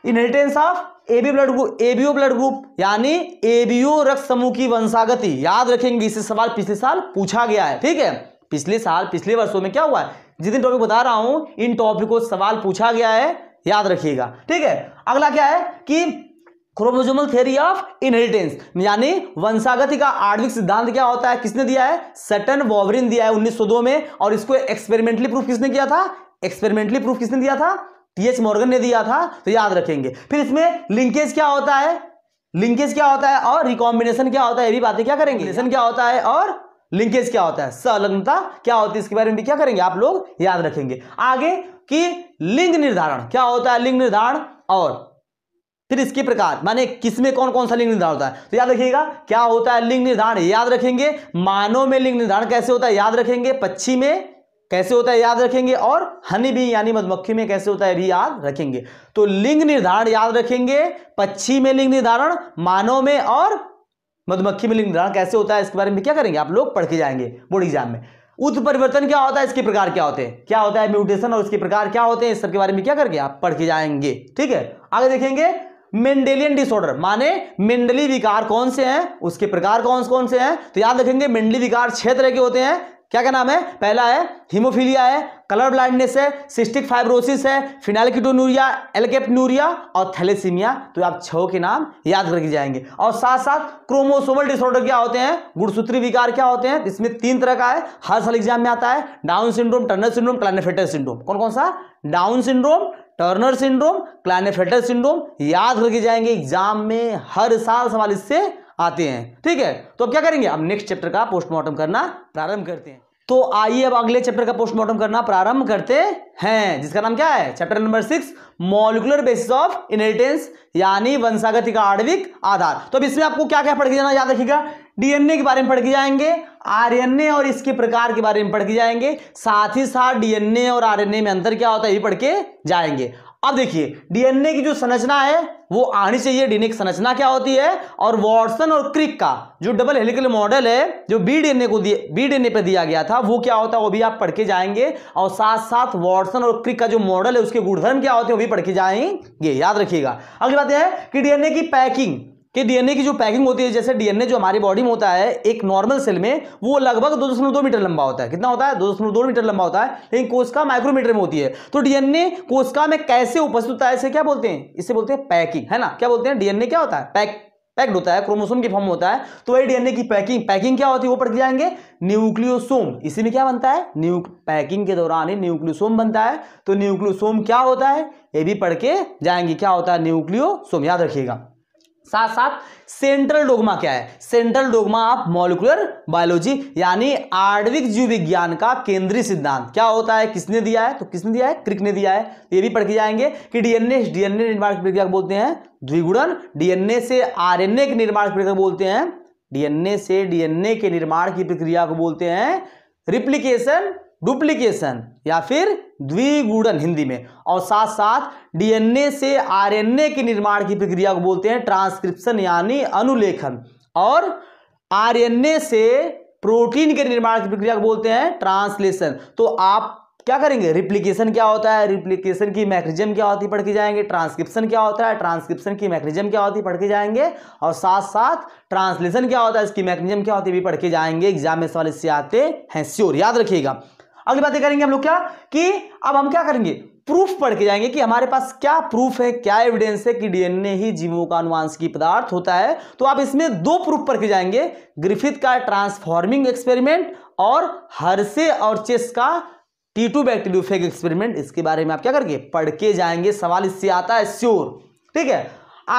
inheritance of AB blood group ABO blood group यानी एबीओ रक्त समूह की वंशागति याद रखेंगे इसे सवाल पिछले साल पूछा गया है ठीक है पिछले साल पिछले वर्षों में क्या हुआ है जितने टॉपिक बता रहा हूं इन टॉपिक को सवाल पूछा गया है याद रखिएगा ठीक है अगला क्या है कि क्रोमोजोमल थ्योरी ऑफ इनहेरिटेंस यानी वंशागति का आर्विक सिद्धांत क्या होता है किसने दिया है सटन वॉवरिन दिया है उन्नीस में और इसको एक्सपेरिमेंटली प्रूफ किसने किया था एक्सपेरिमेंटली प्रूफ किसने दिया था टीएच मॉर्गन ने दिया था तो याद रखेंगे फिर इसमें लिंकेज क्या होता है लिंकेज क्या होता है और रिकॉम्बिनेशन क्या होता है ये भी बातें क्या करेंगे क्या होता है और लिंकेज क्या होता है संलग्नता क्या होती है इसके बारे में भी क्या करेंगे आप लोग याद रखेंगे आगे कि लिंग निर्धारण क्या होता है लिंग निर्धारण और फिर इसके प्रकार माने किस में कौन कौन सा लिंग निर्धारण होता है तो याद रखिएगा क्या होता है लिंग निर्धारण याद रखेंगे मानव में लिंग निर्धारण कैसे होता है याद रखेंगे पक्षी में कैसे होता है याद रखेंगे और हनी भी यानी मधुमक्खी में कैसे होता है भी याद रखेंगे तो लिंग निर्धारण याद रखेंगे पक्षी में लिंग निर्धारण मानव में और मधुमक्खी में लिंग निर्धारण कैसे होता है इसके बारे में क्या करेंगे आप लोग पढ़ के जाएंगे बोर्ड एग्जाम में उत्परिवर्तन क्या होता है इसके प्रकार क्या होते हैं क्या होता है म्यूटेशन और इसके प्रकार क्या होते हैं इस सब के बारे में क्या करके आप पढ़ के जाएंगे ठीक है आगे देखेंगे मेंडेलियन डिसऑर्डर माने मेंडली विकार कौन से हैं उसके प्रकार कौन कौन से हैं तो याद रखेंगे मेंडली विकार छह तरह के होते हैं क्या क्या नाम है पहला है हीमोफीलिया है कलर ब्लाइंडनेस है सिस्टिक फाइब्रोसिस है फिनाइलकिटोनूरिया एलकेपनूरिया और थैलेसीमिया तो आप छह के नाम याद करके जाएंगे और साथ साथ क्रोमोसोमल डिसऑर्डर क्या होते हैं गुड़सूत्री विकार क्या होते हैं इसमें तीन तरह का है हर साल एग्जाम में आता है Down syndrome Turner syndrome Klinefelter syndrome कौन कौन सा Down syndrome Turner syndrome Klinefelter syndrome याद करके जाएंगे एग्जाम में हर साल सवाल इससे आते हैं ठीक है तो अब क्या करेंगे अब नेक्स्ट चैप्टर का पोस्टमार्टम करना प्रारंभ करते हैं तो आइए अब अगले चैप्टर का पोस्टमार्टम करना प्रारंभ करते हैं जिसका नाम क्या है chapter number six molecular basis of inheritance यानी वंशागति का आणविक आधार तो अब इसमें आपको क्या क्या पढ़ के जाना याद रखिएगा डीएनए के बारे में पढ़ के जाएंगे आरएनए और इसके प्रकार के बारे में पढ़ के जाएंगे साथ ही साथ डीएनए और आरएनए में अंतर क्या होता है ये पढ़ के जाएंगे अब देखिए डीएनए की जो संरचना है वो आनी चाहिए डीएनए की संरचना क्या होती है और वॉटसन और क्रिक का जो डबल हेलिकल मॉडल है जो बी डीएनए को दिए बी डीएनए पे दिया गया था वो क्या होता है वो भी आप पढ़ के जाएंगे और साथ साथ वॉटसन और क्रिक का जो मॉडल है उसके गुणधर्म क्या होते हैं वो भी पढ़ के जाएंगे याद रखिएगा अगली बात यह है कि डीएनए की पैकिंग कि डीएनए की जो पैकिंग होती है जैसे डीएनए जो हमारी बॉडी में होता है एक नॉर्मल सेल में वो लगभग दो दशमलव दो मीटर लंबा होता है कितना होता है दो दशमलव दो मीटर लंबा होता है लेकिन कोशिका माइक्रोमीटर में होती है तो डीएनए कोशिका में कैसे उपस्थित होता है इसे क्या बोलते हैं इसे बोलते हैं पैकिंग है ना क्या बोलते हैं डीएनए क्या होता है पैक पैक्ड होता है क्रोमोसोम की फॉर्म होता है तो वही डीएनए की पैकिंग पैकिंग क्या होती है वो पढ़ के जाएंगे न्यूक्लियोसोम इसी में क्या बनता है न्यू पैकिंग के दौरान ही न्यूक्लियोसोम बनता है तो न्यूक्लियोसोम क्या होता है ये भी पढ़ के जाएंगे क्या होता है न्यूक्लियोसोम याद रखिएगा साथ साथ सेंट्रल डोगमा क्या है central dogma of molecular biology यानी आणविक जीव विज्ञान का केंद्रीय सिद्धांत क्या होता है किसने दिया है तो किसने दिया है क्रिक ने दिया है तो ये भी पढ़ के जाएंगे कि डीएनए डीएनए निर्माण प्रक्रिया बोलते हैं द्विगुणन डीएनए से आरएनए के निर्माण प्रक्रिया बोलते हैं डीएनए से डीएनए के निर्माण की प्रक्रिया को बोलते हैं रिप्लीकेशन डुप्लीकेशन या फिर द्विगुणन हिंदी में और साथ साथ डीएनए से आरएनए के निर्माण की प्रक्रिया को बोलते हैं ट्रांसक्रिप्शन यानी अनुलेखन और आरएनए से प्रोटीन के निर्माण की प्रक्रिया को बोलते हैं ट्रांसलेशन तो आप क्या करेंगे रिप्लीकेशन क्या होता है रिप्लीकेशन की मैक्रिजम क्या होती है पढ़ के जाएंगे ट्रांसक्रिप्शन क्या होता है ट्रांसक्रिप्शन की मैक्रिजम क्या होती है पढ़ के जाएंगे और साथ साथ ट्रांसलेशन क्या होता है इसकी मैक्रिजम क्या होती है भी पढ़ के जाएंगे एग्जाम में सवाल इससे आते हैं श्योर याद रखिएगा अगली बातें करेंगे हम लोग क्या कि अब हम क्या करेंगे प्रूफ पढ़ के जाएंगे कि हमारे पास क्या प्रूफ है क्या एविडेंस है कि डीएनए ही जीवों का अनुवांशिकी पदार्थ होता है तो आप इसमें दो प्रूफ पढ़ के जाएंगे ग्रिफिथ का ट्रांसफॉर्मिंग एक्सपेरिमेंट और हर्से और चेस का टी टू बैक्टीरियोफेक एक्सपेरिमेंट इसके बारे में आप क्या करेंगे पढ़ के जाएंगे सवाल इससे आता है श्योर ठीक है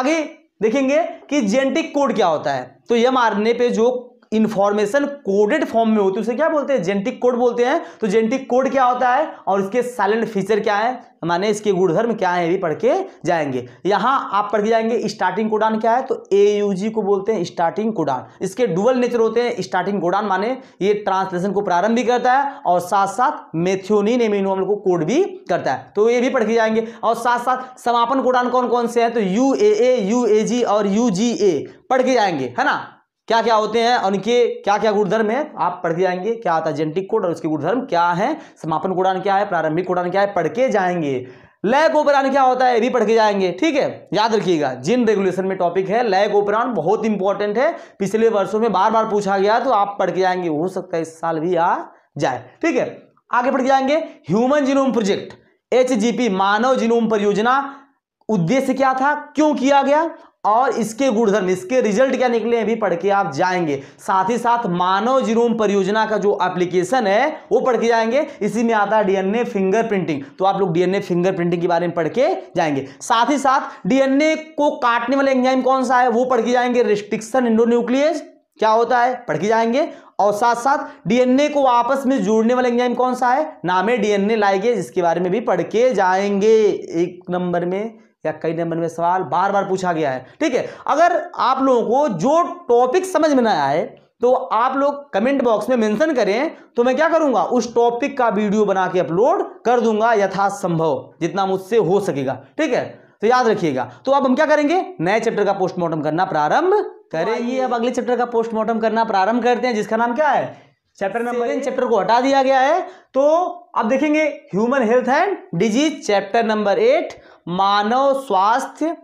आगे देखेंगे कि जेनेटिक कोड क्या होता है तो एम पे जो इन्फॉर्मेशन कोडेड फॉर्म में होती है उसे क्या बोलते हैं जेनेटिक कोड बोलते हैं तो जेनेटिक कोड क्या होता है और इसके साइलेंट फीचर क्या है माने इसके गुणधर्म क्या है ये भी पढ़ के जाएंगे यहाँ आप पढ़ के जाएंगे स्टार्टिंग कोडान क्या है तो ए को बोलते हैं स्टार्टिंग कोडान इसके डुअल नेचर होते हैं स्टार्टिंग कोडान माने ये ट्रांसलेशन को प्रारंभ भी करता है और साथ साथ मेथ्योनिन एमिनो को कोड भी करता है तो ये भी पढ़ के जाएंगे और साथ साथ समापन कोडान कौन कौन से हैं तो U A A U A जी और यू जी ए पढ़ के जाएंगे है ना क्या क्या होते हैं और उनके क्या क्या गुणधर्म है आप पढ़ के जाएंगे क्या आता है जेनेटिक कोड और उसके गुणधर्म क्या है समापन कोडान क्या है प्रारंभिक कोडान क्या है पढ़ के जाएंगे लय गोपरान क्या होता है भी पढ़ के जाएंगे ठीक है याद रखिएगा जिन रेगुलेशन में टॉपिक है लय गोपरान बहुत इंपॉर्टेंट है पिछले वर्षों में बार बार पूछा गया तो आप पढ़ के जाएंगे हो सकता है इस साल भी आ जाए ठीक है आगे पढ़ के जाएंगे ह्यूमन जीनोम प्रोजेक्ट एच मानव जीनोम परियोजना उद्देश्य क्या था क्यों किया गया और इसके गुणधर्म इसके रिजल्ट क्या निकले भी पढ़ के आप जाएंगे साथ ही साथ मानव जीरोम परियोजना का जो एप्लीकेशन है वो पढ़ के जाएंगे इसी में आता है डीएनए फिंगर प्रिंटिंग तो आप लोग डीएनए फिंगर प्रिंटिंग के बारे में पढ़ के जाएंगे साथ ही साथ डीएनए को काटने वाले एंजाइम कौन सा है वो पढ़ के जाएंगे रिस्ट्रिक्शन न्यूक्लियस क्या होता है पढ़ के जाएंगे और साथ साथ डीएनए को आपस में जोड़ने वाला एंजाइम कौन सा है नाम है डीएनए लाएगे जिसके बारे में भी पढ़ के जाएंगे एक नंबर में या कई नंबर में सवाल बार बार पूछा गया है ठीक है अगर आप लोगों को जो टॉपिक समझ में ना आए तो आप लोग कमेंट बॉक्स में मेंशन करें तो मैं क्या करूंगा उस टॉपिक का वीडियो बना के अपलोड कर दूंगा यथासंभव जितना मुझसे हो सकेगा ठीक है तो याद रखिएगा तो अब हम क्या करेंगे नए चैप्टर का पोस्टमार्टम करना प्रारंभ करेंगे अब अगले चैप्टर का पोस्टमार्टम करना प्रारंभ करते हैं जिसका नाम क्या है चैप्टर नंबर चैप्टर को हटा दिया गया है तो अब देखेंगे human health and disease chapter number eight मानव स्वास्थ्य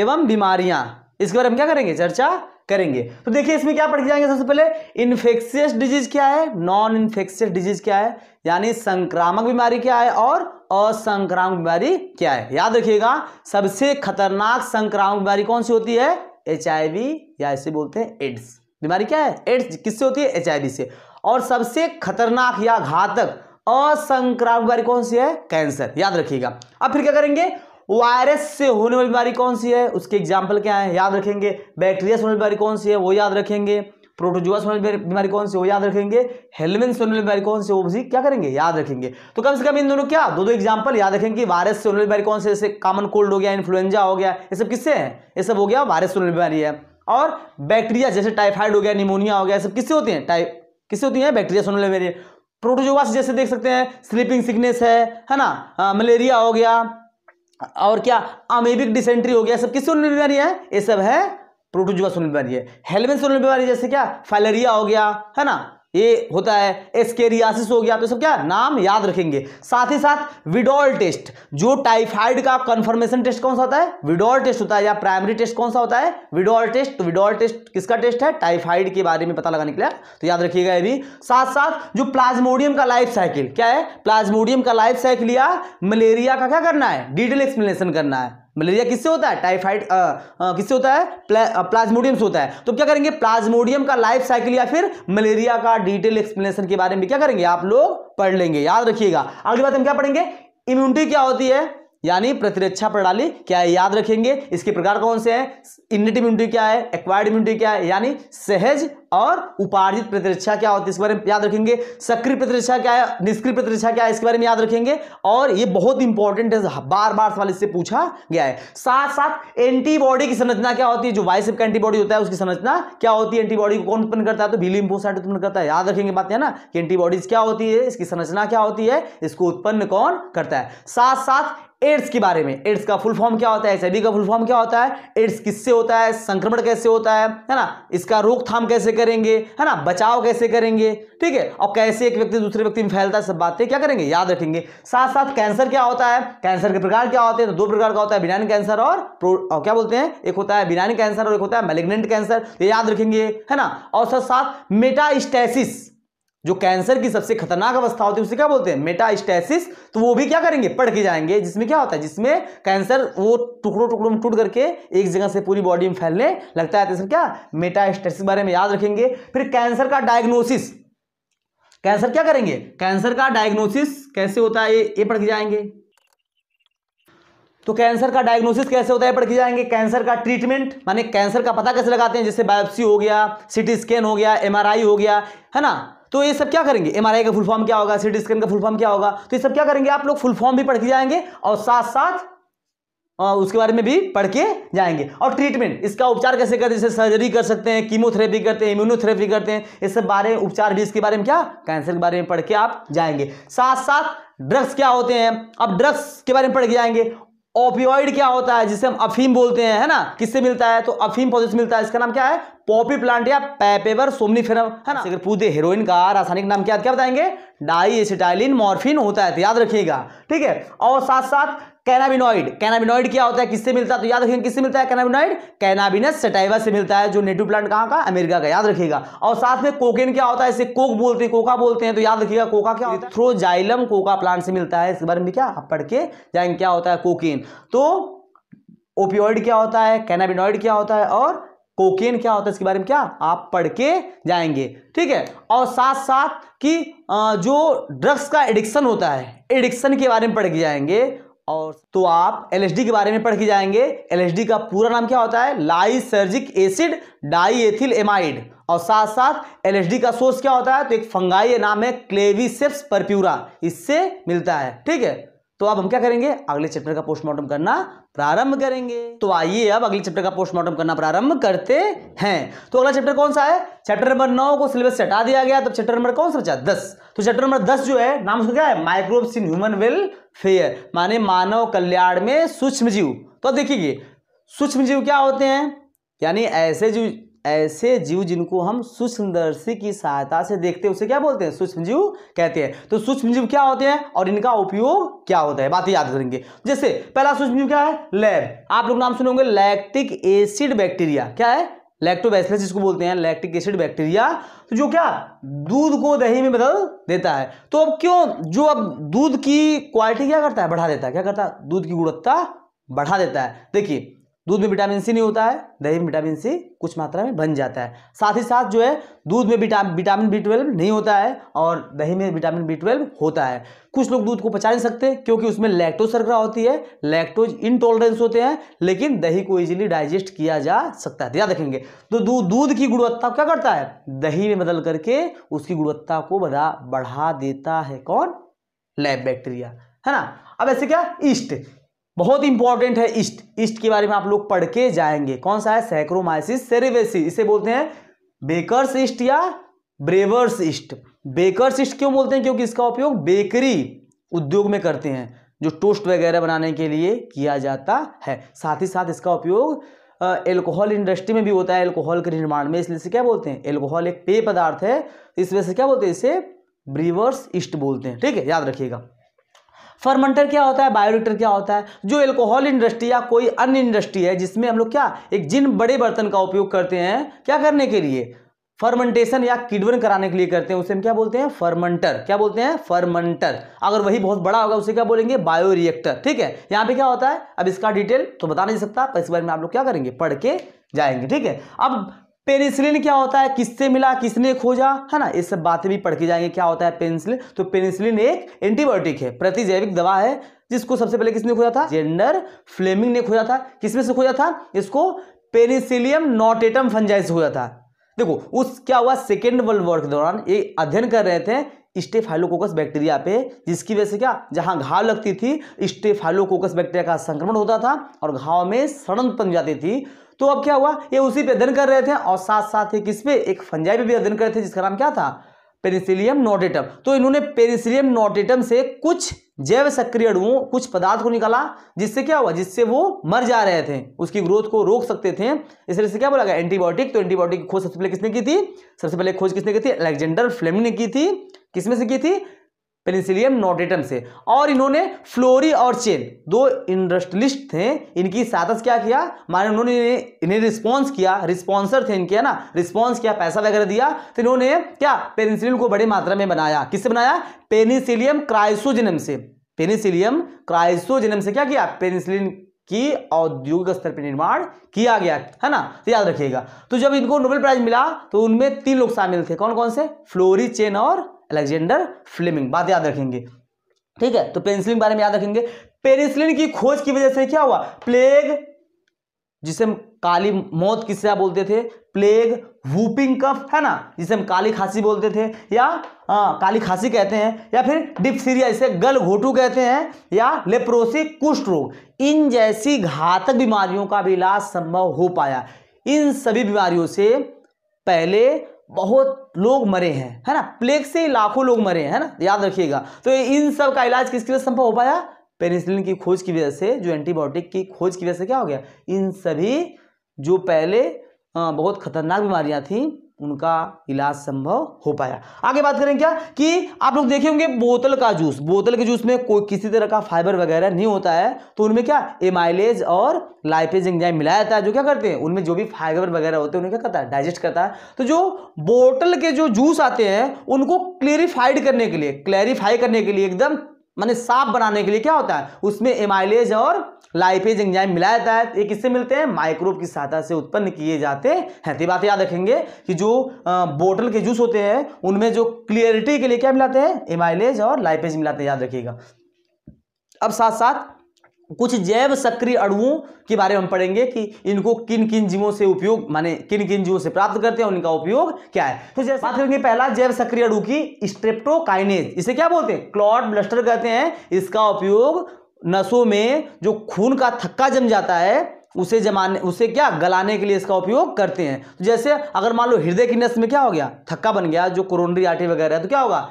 एवं बीमारियां इसके बारे में क्या करेंगे चर्चा करेंगे तो देखिए इसमें क्या पढ़ के जाएंगे सबसे पहले इन्फेक्शियस डिजीज क्या है नॉन इन्फेक्शियस डिजीज क्या है यानी संक्रामक बीमारी क्या है और असंक्रामक बीमारी क्या है याद रखिएगा सबसे खतरनाक संक्रामक बीमारी कौन सी होती है एच या इसे बोलते हैं एड्स बीमारी क्या है एड्स किससे होती है एच से और सबसे खतरनाक या घातक असंक्रामक बीमारी कौन सी है कैंसर याद रखिएगा अब फिर क्या करेंगे वायरस से होने वाली बीमारी कौन सी है उसके एग्जाम्पल क्या है याद रखेंगे बैक्टीरिया से होने बीमारी कौन सी है वो याद रखेंगे प्रोटोजुआ से बीमारी कौन सी वो याद रखेंगे हेलमिन से होने बीमारी कौन सी वो भी क्या करेंगे याद रखेंगे तो कम से कम इन दोनों क्या दो दो एग्जाम्पल याद रखेंगे वायरस से होने बीमारी कौन सी जैसे कॉमन कोल्ड हो गया इन्फ्लुएंजा हो गया ये सब किससे है ये सब हो गया वायरस से होने बीमारी है और बैक्टीरिया जैसे टाइफाइड हो गया निमोनिया हो गया सब किससे होती हैं टाइप किससे होती है बैक्टीरिया से होने बीमारी प्रोटोजोआ जैसे देख सकते हैं स्लीपिंग सिकनेस है है ना मलेरिया हाँ, हो गया और क्या अमेबिक डिसेंट्री हो गया सब किस सुनने बीमारी है ये सब है प्रोटोजुआ सुनने बीमारी है हेलमेट सुनने बीमारी जैसे क्या फाइलेरिया हो गया है ना ये होता है एस्केरियासिस हो गया तो सब क्या नाम याद रखेंगे साथ ही साथ विडोल टेस्ट जो टाइफाइड का कंफर्मेशन टेस्ट कौन सा होता है विडोल टेस्ट होता है या प्राइमरी टेस्ट कौन सा होता है विडोल टेस्ट तो विडोल टेस्ट किसका टेस्ट है टाइफाइड के बारे में पता लगाने के लिए तो याद रखिएगा ये भी साथ साथ जो प्लाज्मोडियम का लाइफ साइकिल क्या है प्लाज्मोडियम का लाइफ साइकिल या मलेरिया का क्या करना है डिटेल एक्सप्लेनेशन करना है मलेरिया किससे होता है टाइफाइड किससे होता है प्ला, प्लाज्मोडियम से होता है तो क्या करेंगे प्लाज्मोडियम का लाइफ साइकिल या फिर मलेरिया का डिटेल एक्सप्लेनेशन के बारे में क्या करेंगे आप लोग पढ़ लेंगे याद रखिएगा अगली बात हम क्या पढ़ेंगे इम्यूनिटी क्या होती है यानी प्रतिरक्षा प्रणाली क्या है याद रखेंगे इसके प्रकार कौन से हैं इन्नेट इम्यूनिटी क्या है एक्वायर्ड इम्यूनिटी क्या है यानी सहज और उपार्जित प्रतिरक्षा क्या होती है इसके बारे में याद रखेंगे सक्रिय प्रतिरक्षा क्या है निष्क्रिय प्रतिरक्षा क्या है इसके बारे में याद रखेंगे और ये बहुत इंपॉर्टेंट है बार बार सवाल इससे पूछा गया है साथ साथ एंटीबॉडी की संरचना क्या होती है जो वाइस का एंटीबॉडी होता है उसकी संरचना क्या होती है एंटीबॉडी को कौन उत्पन्न करता है तो भीली इंपोसाइट उत्पन्न करता है याद रखेंगे बात है ना कि एंटीबॉडीज क्या होती है इसकी संरचना क्या होती है इसको उत्पन्न कौन करता है साथ साथ एड्स के बारे में एड्स का फुल फॉर्म क्या होता है एच का फुल फॉर्म क्या होता है एड्स किससे होता है संक्रमण कैसे होता है है ना इसका रोकथाम कैसे करेंगे है ना बचाव कैसे करेंगे ठीक है और कैसे एक व्यक्ति दूसरे व्यक्ति में फैलता है सब बातें क्या करेंगे याद रखेंगे साथ साथ कैंसर क्या होता है कैंसर के प्रकार क्या होते हैं तो दो प्रकार का होता है बिनाइन कैंसर और, और क्या बोलते हैं एक होता है बिनाइन कैंसर और एक होता है मेलेग्नेंट कैंसर याद रखेंगे है ना और साथ साथ मेटास्टेसिस जो कैंसर की सबसे खतरनाक अवस्था होती है उसे क्या बोलते हैं मेटास्टेसिस तो वो भी क्या करेंगे पढ़ के जाएंगे जिसमें क्या होता है जिसमें कैंसर वो टुकड़ों टुकड़ों में टूट करके एक जगह से पूरी बॉडी में फैलने लगता है तो क्या मेटास्टेसिस बारे में याद रखेंगे फिर कैंसर का डायग्नोसिस कैंसर क्या करेंगे कैंसर का डायग्नोसिस तो कैसे होता है ये पढ़ के जाएंगे तो कैंसर का डायग्नोसिस कैसे होता है पढ़ के जाएंगे कैंसर का ट्रीटमेंट माने कैंसर का पता कैसे लगाते हैं जैसे बायोप्सी हो गया सिटी स्कैन हो गया एमआरआई हो गया है ना तो ये सब क्या करेंगे एम का फुल फॉर्म क्या होगा सी स्कैन का फुल फॉर्म क्या होगा तो ये सब क्या करेंगे आप लोग फुल फॉर्म भी पढ़ के जाएंगे और साथ साथ उसके बारे में भी पढ़ के जाएंगे और ट्रीटमेंट इसका उपचार कैसे करते हैं जैसे सर्जरी कर सकते हैं कीमोथेरेपी करते हैं इम्यूनोथेरेपी करते हैं ये सब बारे में उपचार भी इसके बारे में क्या कैंसर के बारे में पढ़ के आप जाएंगे साथ साथ ड्रग्स क्या होते हैं अब ड्रग्स के बारे में पढ़ के जाएंगे ओपियोइड क्या होता है जिसे हम अफीम बोलते हैं है ना किससे मिलता है तो अफीम पौधे से मिलता है इसका नाम क्या है पॉपी प्लांट या पैपेवर सोमनीफेरम है ना हाँ। अगर पूछे हेरोइन का रासायनिक नाम क्या क्या बताएंगे डाई एसिटाइलिन मॉर्फिन होता है तो याद रखिएगा ठीक है और साथ साथ कैनाबिनॉइड कैनाबिनॉइड क्या होता है किससे मिलता है तो याद रखिएगा किससे मिलता है कैनाबिनॉइड कैनाबिनस सेटाइवा से मिलता है जो नेटिव प्लांट कहाँ का अमेरिका का याद रखिएगा और साथ में कोकेन क्या होता है इसे कोक बोलते हैं कोका बोलते हैं तो याद रखिएगा कोका क्या होता है थ्रोजाइलम कोका प्लांट से मिलता है इस बारे में क्या पढ़ के जाएंगे क्या होता है कोकेन तो ओपियोइड क्या होता है कैनाबिनॉइड क्या होता है और कोकेन क्या होता है इसके बारे में क्या आप पढ़ के जाएंगे ठीक है और साथ साथ कि जो ड्रग्स का एडिक्शन होता है एडिक्शन के बारे में पढ़ के जाएंगे और तो आप एल के बारे में पढ़ के जाएंगे एल का पूरा नाम क्या होता है लाइसर्जिक एसिड डाईएथिल एमाइड और साथ साथ एल का सोर्स क्या होता है तो एक फंगाई नाम है क्लेविसेप्स परप्यूरा इससे मिलता है ठीक है तो अब हम क्या करेंगे अगले चैप्टर का पोस्टमार्टम करना प्रारंभ करेंगे तो आइए अब अगले चैप्टर का पोस्टमार्टम करना प्रारंभ करते हैं तो अगला चैप्टर कौन सा है चैप्टर नंबर नौ को सिलेबस से हटा दिया गया तो चैप्टर नंबर कौन सा बचा दस तो चैप्टर नंबर दस जो है नाम उसका क्या है माइक्रोब्स इन ह्यूमन वेलफेयर माने मानव कल्याण में सूक्ष्म जीव तो देखिए सूक्ष्म जीव क्या होते हैं यानी ऐसे जीव ऐसे जीव जिनको हम सूक्ष्मदर्शी की सहायता से देखते हैं उसे क्या बोलते हैं सूक्ष्म जीव कहते हैं तो सूक्ष्म जीव क्या होते हैं और इनका उपयोग क्या होता है बात याद करेंगे जैसे पहला सूक्ष्म जीव क्या है लैब आप लोग नाम सुने होंगे लैक्टिक एसिड बैक्टीरिया क्या है लैक्टोबैसिलस जिसको बोलते हैं लैक्टिक एसिड बैक्टीरिया तो जो क्या दूध को दही में बदल देता है तो अब क्यों जो अब दूध की क्वालिटी क्या करता है बढ़ा देता है क्या करता है दूध की गुणवत्ता बढ़ा देता है देखिए दूध में विटामिन सी नहीं होता है दही में विटामिन सी कुछ मात्रा में बन जाता है साथ ही साथ जो है दूध में विटामिन बी ट्वेल्व नहीं होता है और दही में विटामिन बी ट्वेल्व होता है कुछ लोग दूध को पचा नहीं सकते क्योंकि उसमें लैक्टोज सरकरा होती है लैक्टोज इनटॉलरेंस होते हैं लेकिन दही को ईजिली डाइजेस्ट किया जा सकता है तो याद रखेंगे तो दूध दूध की गुणवत्ता क्या करता है दही में बदल करके उसकी गुणवत्ता को बढ़ा बढ़ा देता है कौन लैब बैक्टीरिया है ना अब ऐसे क्या ईस्ट बहुत इंपॉर्टेंट है ईस्ट ईस्ट के बारे में आप लोग पढ़ के जाएंगे कौन सा है सैक्रोमाइसिस सेरेवेसी इसे बोलते हैं बेकर्स ईस्ट या ब्रेवर्स ईस्ट बेकर्स ईस्ट क्यों बोलते हैं क्योंकि इसका उपयोग बेकरी उद्योग में करते हैं जो टोस्ट वगैरह बनाने के लिए किया जाता है साथ ही साथ इसका उपयोग एल्कोहल इंडस्ट्री में भी होता है एल्कोहल के निर्माण में इसलिए इसे क्या बोलते हैं एल्कोहल एक पेय पदार्थ है इस वजह से क्या बोलते हैं इसे ब्रीवर्स ईस्ट बोलते हैं ठीक है याद रखिएगा फर्मेंटर क्या होता है बायोरिएक्टर क्या होता है जो एल्कोहल इंडस्ट्री या कोई अन्य इंडस्ट्री है जिसमें हम लोग क्या एक जिन बड़े बर्तन का उपयोग करते हैं क्या करने के लिए फर्मेंटेशन या किडवन कराने के लिए करते हैं उसे हम क्या बोलते हैं फर्मेंटर क्या बोलते हैं फर्मेंटर अगर वही बहुत बड़ा होगा उसे क्या बोलेंगे बायोरिएक्टर ठीक है यहाँ पे क्या होता है अब इसका डिटेल तो बता नहीं सकता पर इस बारे में आप लोग क्या करेंगे पढ़ के जाएंगे ठीक है अब पेनिसिलिन क्या होता है किससे मिला किसने खोजा है ना ये सब बातें भी पढ़ के जाएंगे क्या होता है पेनिसिलिन तो पेनिसिलिन एक एंटीबायोटिक है प्रतिजैविक दवा है जिसको सबसे पहले किसने खोजा था जेंडर फ्लेमिंग ने खोजा था किसमें से खोजा था इसको पेनिसिलियम नोटेटम फंजाइस से खोजा था देखो उस क्या हुआ सेकेंड वर्ल्ड वॉर के दौरान ये अध्ययन कर रहे थे स्टेफाइलोकोकस बैक्टीरिया पे जिसकी वजह से क्या जहां घाव लगती थी स्टेफाइलोकोकस बैक्टीरिया का संक्रमण होता था और घाव में सड़न पन जाती थी तो अब क्या हुआ ये उसी पे अध्ययन कर रहे थे और साथ साथ ही किस पे एक फंजाई पे भी अध्ययन कर रहे थे जिसका नाम क्या था पेनिसिलियम नोटेटम तो इन्होंने पेनिसिलियम नोटेटम से कुछ जैव सक्रिय अणुओं कुछ पदार्थ को निकाला जिससे क्या हुआ जिससे वो मर जा रहे थे उसकी ग्रोथ को रोक सकते थे इस तरह से क्या बोला गया एंटीबायोटिक तो एंटीबायोटिक की खोज सबसे पहले किसने की थी सबसे पहले खोज किसने की थी अलेक्जेंडर फ्लेमिंग ने की थी किसमें से की थी पेनिसिलियम नोटेटम से और इन्होंने फ्लोरी और चेन दो इंडस्ट्रियलिस्ट थे इनकी सातस क्या किया माने उन्होंने इन्हें रिस्पॉन्स किया रिस्पॉन्सर थे इनके है ना रिस्पॉन्स किया पैसा वगैरह दिया तो इन्होंने क्या पेनिसिलियम को बड़ी मात्रा में बनाया किससे बनाया पेनिसिलियम क्राइसोजिनम से पेनिसिलियम क्राइसोजिनम से क्या किया पेनिसिलिन की औद्योगिक स्तर पर निर्माण किया गया है ना तो याद रखिएगा तो जब इनको नोबेल प्राइज मिला तो उनमें तीन लोग शामिल थे कौन कौन से फ्लोरी चेन और अलेक्जेंडर फ्लेमिंग बात याद रखेंगे ठीक है तो पेंसिलिन बारे में याद रखेंगे पेनिसिलिन की खोज की वजह से क्या हुआ प्लेग जिसे हम काली मौत किससे आप बोलते थे प्लेग वूपिंग कफ है ना जिसे हम काली खांसी बोलते थे या आ, काली खांसी कहते हैं या फिर डिप्सीरिया इसे गल घोटू कहते हैं या लेप्रोसी कुष्ठ रोग इन जैसी घातक बीमारियों का भी इलाज संभव हो पाया इन सभी बीमारियों से पहले बहुत लोग मरे हैं है ना प्लेग से लाखों लोग मरे हैं ना याद रखिएगा तो इन सब का इलाज किसके लिए संभव हो पाया पेनिसिलिन की खोज की वजह से जो एंटीबायोटिक की खोज की वजह से क्या हो गया इन सभी जो पहले बहुत खतरनाक बीमारियां थी उनका इलाज संभव हो पाया आगे बात करें क्या कि आप लोग देखे होंगे बोतल का जूस बोतल के जूस में कोई किसी तरह का फाइबर वगैरह नहीं होता है तो उनमें क्या एमाइलेज और लाइपेज एंजाइम मिलाया जाता है जो क्या करते हैं उनमें जो भी फाइबर वगैरह होते हैं उन्हें क्या करता है डाइजेस्ट करता है तो जो बोतल के जो जूस आते हैं उनको क्लेरिफाइड करने के लिए क्लैरिफाई करने के लिए एकदम मैंने साफ बनाने के लिए क्या होता है उसमें एमाइलेज और लाइपेज एंजाइम मिलाया जाता है ये किससे मिलते हैं माइक्रोब की सहायता से उत्पन्न किए जाते हैं तो बात याद रखेंगे कि जो बोटल के जूस होते हैं उनमें जो क्लियरिटी के लिए क्या मिलाते हैं एमाइलेज और लाइपेज मिलाते हैं याद रखिएगा अब साथ साथ कुछ जैव सक्रिय अणुओं के बारे में हम पढ़ेंगे कि इनको किन किन जीवों से उपयोग माने किन किन जीवों से प्राप्त करते हैं उनका उपयोग क्या है तो जैसे बात करेंगे पहला जैव सक्रिय अणु की स्ट्रेप्टोकाइनेज इसे क्या बोलते हैं क्लॉट ब्लस्टर कहते हैं इसका उपयोग नसों में जो खून का थक्का जम जाता है उसे जमाने उसे क्या गलाने के लिए इसका उपयोग करते हैं तो जैसे अगर मान लो हृदय की नस में क्या हो गया थक्का बन गया जो कोरोनरी आर्टरी वगैरह है तो क्या होगा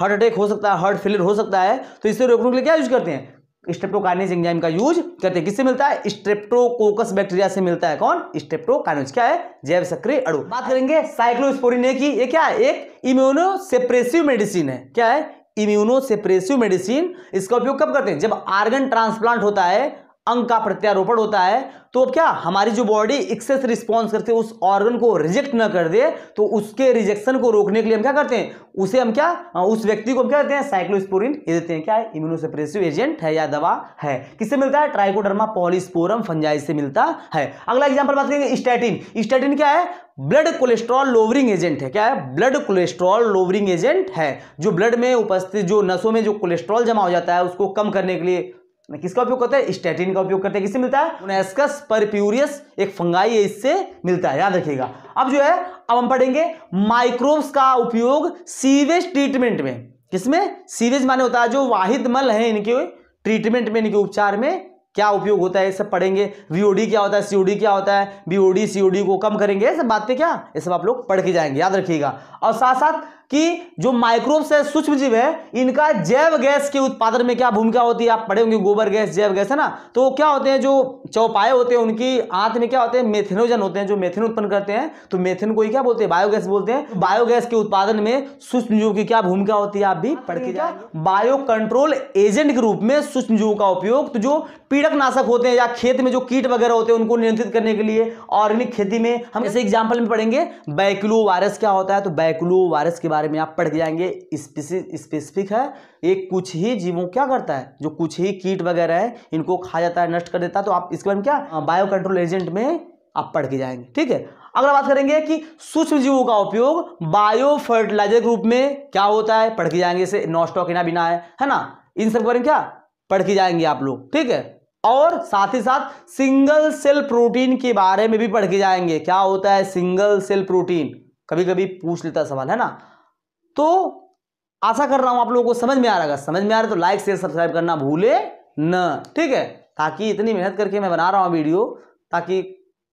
हार्ट अटैक हो सकता है हार्ट फेलियर हो सकता है तो इसे रोकने के लिए क्या यूज करते हैं स्ट्रेप्टोकाइनेज एंजाइम का यूज करते हैं किससे मिलता है स्ट्रेप्टोकोकस बैक्टीरिया से मिलता है कौन स्ट्रेप्टोकाइनेज क्या है जैव सक्रिय अणु बात करेंगे साइक्लोस्पोरिने की ये क्या है एक इम्यूनो सेप्रेसिव मेडिसिन है क्या है इम्यूनोसेप्रेसिव मेडिसिन इसका उपयोग कब करते हैं जब आर्गन ट्रांसप्लांट होता है अंग का प्रत्यारोपण होता है तो अब क्या हमारी जो बॉडी एक्सेस रिस्पॉन्स करते है उस ऑर्गन को रिजेक्ट ना कर दे तो उसके रिजेक्शन को रोकने के लिए हम क्या करते हैं उसे हम क्या उस व्यक्ति को हम क्या देते हैं साइक्लोस्पोरिन ये देते हैं क्या है इम्यूनोसप्रेसिव एजेंट है या दवा है किससे मिलता है ट्राइकोडर्मा पॉलिस्पोरम फंजाई से मिलता है अगला एग्जाम्पल बात करेंगे स्टैटिन स्टैटिन क्या है ब्लड कोलेस्ट्रॉल लोवरिंग एजेंट है क्या है ब्लड कोलेस्ट्रॉल लोवरिंग एजेंट है जो ब्लड में उपस्थित जो नसों में जो कोलेस्ट्रॉल जमा हो जाता है उसको कम करने के लिए किसका उपयोग करते हैं स्टेटिन का उपयोग करते हैं किससे मिलता है परप्यूरियस एक फंगाई है इससे मिलता है याद रखिएगा अब जो है अब हम पढ़ेंगे माइक्रोब्स का उपयोग सीवेज ट्रीटमेंट में किसमें सीवेज माने होता है जो वाहिद मल है इनके ट्रीटमेंट में इनके उपचार में क्या उपयोग होता है ये सब पढ़ेंगे वीओडी क्या होता है सीओडी क्या होता है बीओडी सीओडी को कम करेंगे ये सब बातें क्या ये सब आप लोग पढ़ के जाएंगे याद रखिएगा और साथ साथ कि जो माइक्रोब्स है सूक्ष्म जीव है इनका जैव गैस के उत्पादन में क्या भूमिका होती है आप पढ़े होंगे गोबर गैस जैव गैस है ना तो क्या होते हैं जो चौपाए होते हैं उनकी आंत में क्या होते हैं मेथेनोजन होते हैं जो मेथेन उत्पन्न करते हैं तो मेथेन को ही क्या बोलते हैं बायोगैस बोलते हैं बायोगैस के उत्पादन में सूक्ष्म जीव की क्या भूमिका होती है आप भी पढ़ के जाए बायो कंट्रोल एजेंट के रूप में सूक्ष्म जीव का उपयोग तो जो पीड़क नाशक होते हैं या खेत में जो कीट वगैरह होते हैं उनको नियंत्रित करने के लिए ऑर्गेनिक खेती में हम इसे एग्जाम्पल में पढ़ेंगे बैक्लो वायरस क्या होता है तो बैक्लो वायरस के बारे में आप पढ़ के जाएंगे स्पेसिफिक है ये कुछ ही जीवों क्या करता है जो कुछ ही कीट वगैरह है इनको खा जाता है नष्ट कर देता है तो आप इसके बारे में क्या बायो कंट्रोल एजेंट में आप पढ़ के जाएंगे ठीक है अगला बात करेंगे कि सूक्ष्म जीवों का उपयोग बायो फर्टिलाइजर के रूप में क्या होता है पढ़ के जाएंगे इसे जैसे इना बिना है है ना इन सब के बारे में क्या पढ़ के जाएंगे आप लोग ठीक है और साथ ही साथ सिंगल सेल प्रोटीन के बारे में भी पढ़ के जाएंगे क्या होता है सिंगल सेल प्रोटीन कभी कभी पूछ लेता सवाल है ना तो आशा कर रहा हूं आप लोगों को समझ में आ रहा है समझ में आ रहा है तो लाइक शेयर सब्सक्राइब करना भूले न ठीक है ताकि इतनी मेहनत करके मैं बना रहा हूं वीडियो ताकि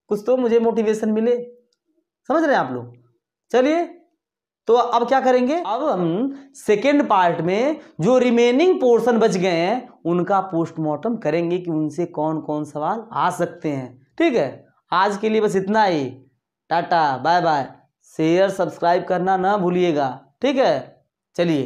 कुछ तो मुझे मोटिवेशन मिले समझ रहे हैं आप लोग चलिए तो अब क्या करेंगे अब हम सेकेंड पार्ट में जो रिमेनिंग पोर्शन बच गए हैं उनका पोस्टमार्टम करेंगे कि उनसे कौन कौन सवाल आ सकते हैं ठीक है आज के लिए बस इतना ही tata bye bye share subscribe करना ना भूलिएगा ठीक है चलिए